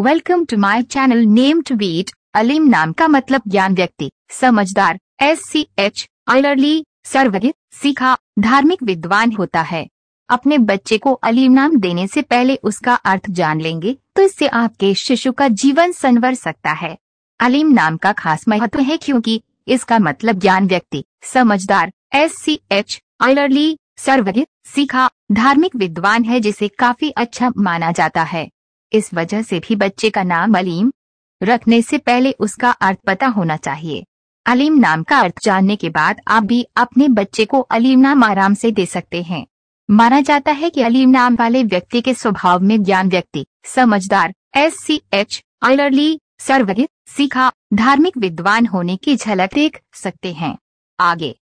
welcome to my channel name टू बीट अलीम नाम का मतलब ज्ञान व्यक्ति समझदार एस सी एच अलरली सर्वज्ञ सीखा धार्मिक विद्वान होता है अपने बच्चे को अलीम नाम देने से पहले उसका अर्थ जान लेंगे तो इससे आपके शिशु का जीवन संवर सकता है अलीम नाम का खास महत्व है क्योंकि इसका मतलब ज्ञान व्यक्ति समझदार एस सी एच अलरली सर्वज्ञ सीखा धार्मिक विद्वान है जिसे काफी अच्छा माना जाता है इस वजह से भी बच्चे का नाम अलीम रखने से पहले उसका अर्थ पता होना चाहिए अलीम नाम का अर्थ जानने के बाद आप भी अपने बच्चे को अलीम नाम आराम से दे सकते हैं माना जाता है कि अलीम नाम वाले व्यक्ति के स्वभाव में ज्ञान व्यक्ति समझदार एस सी एच अलर्ली सर्वज्ञ सीखा धार्मिक विद्वान होने की झलक देख सकते हैं आगे